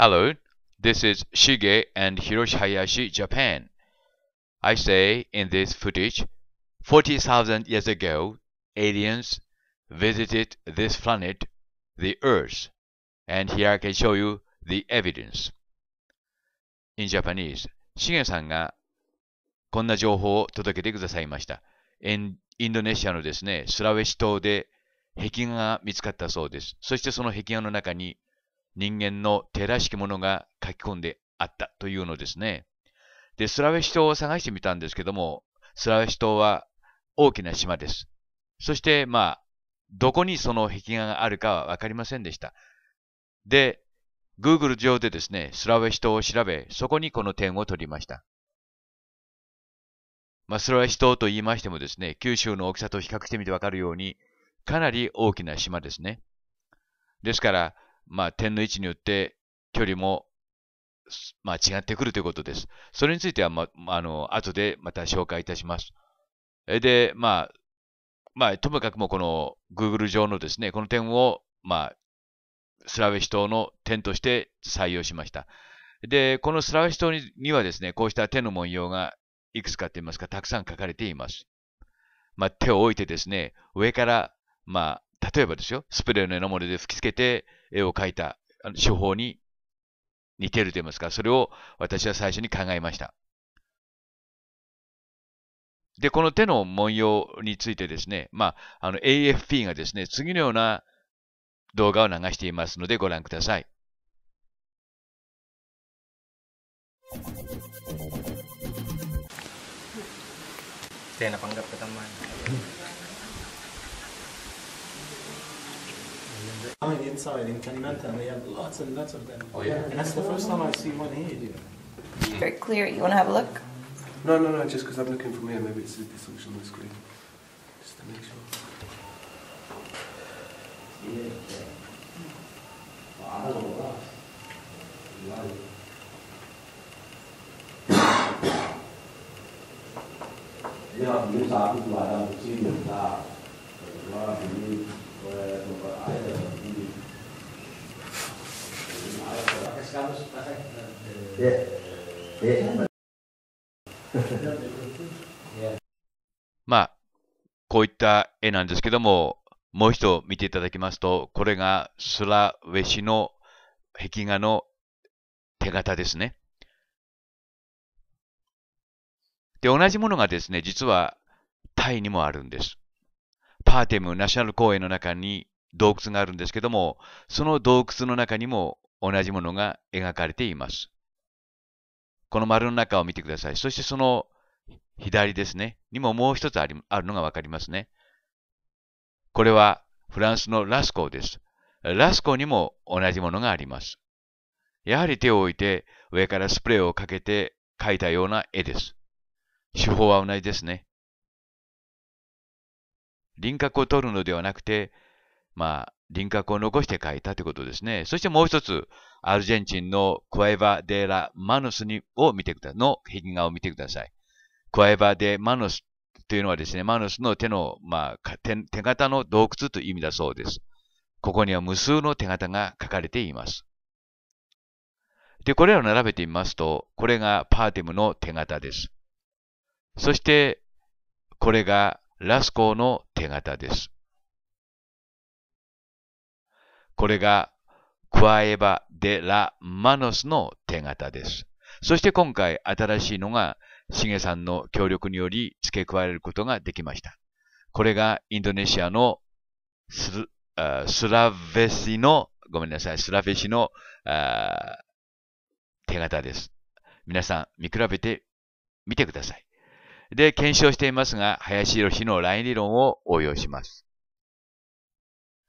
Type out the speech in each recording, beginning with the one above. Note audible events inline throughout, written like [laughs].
Hello, this is Shige and Hiroshi Hayashi, Japan. I say in this footage, 40,000 years ago, aliens visited this planet, the Earth, and here I can show you the evidence. In Japanese, Shige さんがこんな情報を届けてくださいました。インドネシアのですね、スラウェシ島で壁画が見つかったそうです。そしてその壁画の中に人間の手らしきものが書き込んであったというのですね。で、スラウェシ島を探してみたんですけども、スラウェシ島は大きな島です。そして、まあ、どこにその壁画があるかはわかりませんでした。で、Google 上でですね、スラウェシ島を調べ、そこにこの点を取りました。まあ、スラウェシ島と言いましてもですね、九州の大きさと比較してみてわかるように、かなり大きな島ですね。ですから、まあ、点の位置によって距離も、まあ、違ってくるということです。それについては、ま、あの、後でまた紹介いたします。で、まあ、まあ、ともかくもこの Google 上のですね、この点を、まあ、スラウェシ島の点として採用しました。で、このスラウェシ島にはですね、こうした手の文様がいくつかといいますか、たくさん書かれています。まあ、手を置いてですね、上から、ま例えばですよ、スプレーの絵の森で吹き付けて絵を描いた手法に似てると言いますか、それを私は最初に考えました。で、この手の文様についてですね、まあ、あの AFP がですね、次のような動画を流していますのでご覧ください。Saya nak panggap t a m a inside in Kalimantan. They have lots and lots of them. Oh yeah. And that's the first time I see one here. Very clear. You want to have a look? No, no, no. Just because I'm looking from here, maybe it's the solution on the screen. Just to make sure. Yeah. Wow. Wow. Yeah, [laughs] まあ、こういった絵なんですけども、もう一度見ていただきますと、これがスラウェシの壁画の手形ですね。で、同じものがですね、実はタイにもあるんです。パーテムナショナル公園の中に洞窟があるんですけども、その洞窟の中にも同じものが描かれています。この丸の中を見てください。そしてその左ですね。にももう一つありあるのがわかりますね。これはフランスのラスコーです。ラスコーにも同じものがあります。やはり手を置いて上からスプレーをかけて描いたような絵です。手法は同じですね。輪郭を取るのではなくて、まあ、輪郭を残して書いたということですね。そしてもう一つ、アルゼンチンのクワエバ・デ・ラ・マヌスにを見てくだの壁画を見てください。クワエバ・デ・マヌスというのはですね、マヌスの手の、まあ、手手形の洞窟という意味だそうです。ここには無数の手形が書かれています。で、これらを並べてみますと、これがパーティムの手形です。そして、これがラスコーの手形です。これがクワエバ・デ・ラ・マノスの手形です。そして今回新しいのがシゲさんの協力により付け加えることができました。これがインドネシアのスラフェシの、ごめんなさい、スラフェシの手形です。皆さん見比べてみてください。で、検証していますが、林博のライン理論を応用します。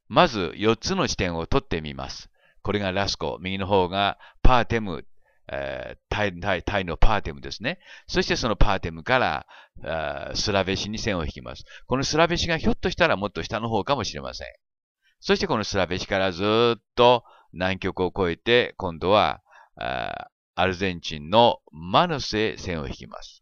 まず4つの視点を取ってみます。これがラスコ、右の方がパーテム、えー、タイタイタイのパーテムですね。そしてそのパーテムからスラベシに線を引きます。このスラベシがひょっとしたらもっと下の方かもしれません。そしてこのスラベシからずっと南極を越えて今度はアルゼンチンのマヌスへ線を引きます。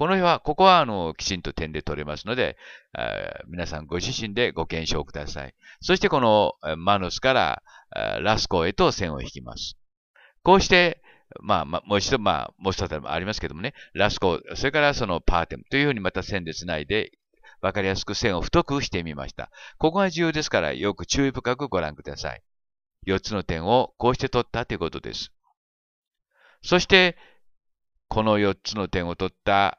この日は、ここはあのきちんと点で取れますので、え皆さんご自身でご検証ください。そしてこのマヌスからラスコへと線を引きます。こうして、まあ、まあ、もう一度、まあ、もう一つありますけどもね、ラスコ、それからそのパーテムというふうにまた線でつないで、わかりやすく線を太くしてみました。ここが重要ですから、よく注意深くご覧ください。4つの点をこうして取ったということです。そして、この4つの点を取った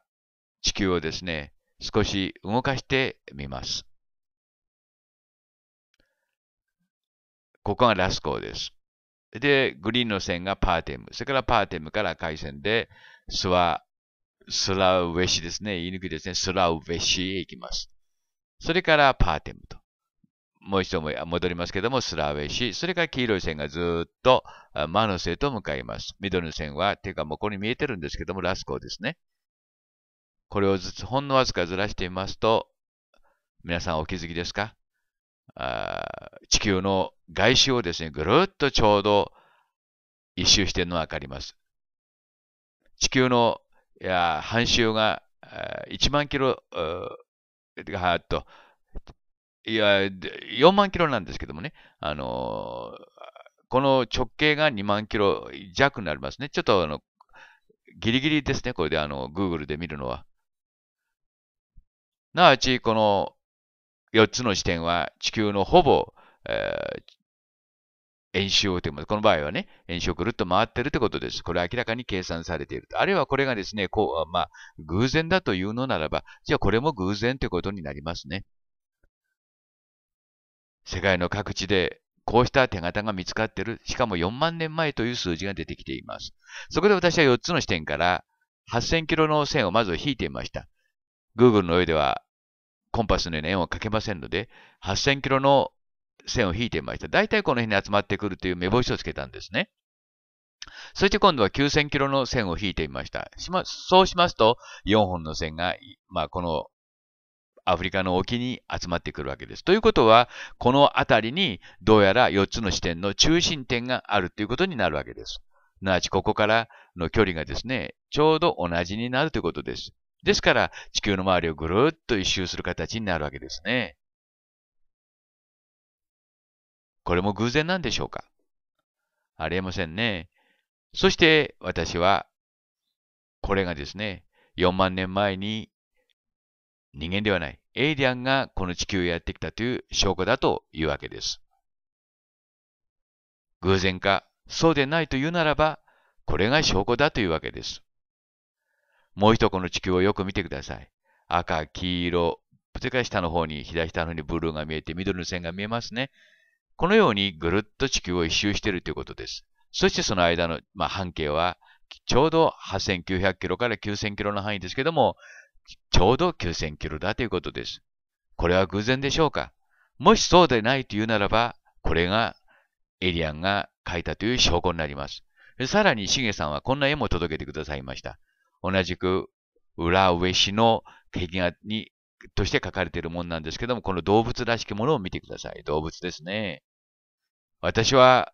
地球をですね、少し動かしてみます。ここがラスコーです。で、グリーンの線がパーテム。それからパーテムから回線で、スワ、スラウェシですね。言い抜きですね。スラウェシへ行きます。それからパーテムと。もう一度も戻りますけども、スラウェシ。それから黄色い線がずっとマノスへと向かいます。緑の線は、ていうかもうここに見えてるんですけども、ラスコーですね。これをずつほんのわずかずらしてみますと、皆さんお気づきですかあ地球の外周をですね、ぐるっとちょうど一周しているのがわかります。地球のいや半周が1万キロ、はっと、いや、4万キロなんですけどもね、あのこの直径が2万キロ弱になりますね。ちょっとあの、ギリギリですね、これであの、Google で見るのは。なわち、この4つの視点は地球のほぼ、えー、円周というもの、この場合はね、円周をぐるっと回ってるってことです。これは明らかに計算されている。あるいはこれがですね、こう、まあ、偶然だというのならば、じゃあこれも偶然ということになりますね。世界の各地でこうした手形が見つかっている。しかも4万年前という数字が出てきています。そこで私は4つの視点から8000キロの線をまず引いてみました。Google の上ではコンパスのような円をかけませんので、8000キロの線を引いていました。大体この辺に集まってくるという目星をつけたんですね。そして今度は9000キロの線を引いてみました。しまそうしますと、4本の線が、まあ、このアフリカの沖に集まってくるわけです。ということは、この辺りにどうやら4つの視点の中心点があるということになるわけです。なわちここからの距離がですね、ちょうど同じになるということです。ですから、地球の周りをぐるっと一周する形になるわけですね。これも偶然なんでしょうかありえませんね。そして私は、これがですね、4万年前に人間ではない、エイリアンがこの地球へやってきたという証拠だというわけです。偶然か、そうでないというならば、これが証拠だというわけです。もう一個の地球をよく見てください。赤、黄色、それから下の方に、左下の方にブルーが見えて、緑の線が見えますね。このようにぐるっと地球を一周しているということです。そしてその間の、まあ、半径は、ちょうど8900キロから9000キロの範囲ですけども、ちょうど9000キロだということです。これは偶然でしょうかもしそうでないというならば、これがエイリアンが描いたという証拠になります。さらに、しげさんはこんな絵も届けてくださいました。同じく裏上しの壁画に、として書かれているものなんですけども、この動物らしきものを見てください。動物ですね。私は、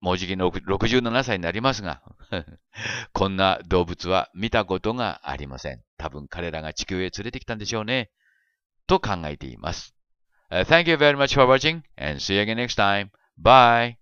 もうじきの67歳になりますが、[laughs] こんな動物は見たことがありません。多分彼らが地球へ連れてきたんでしょうね。と考えています。Uh, thank you very much for watching and see you again next time. Bye!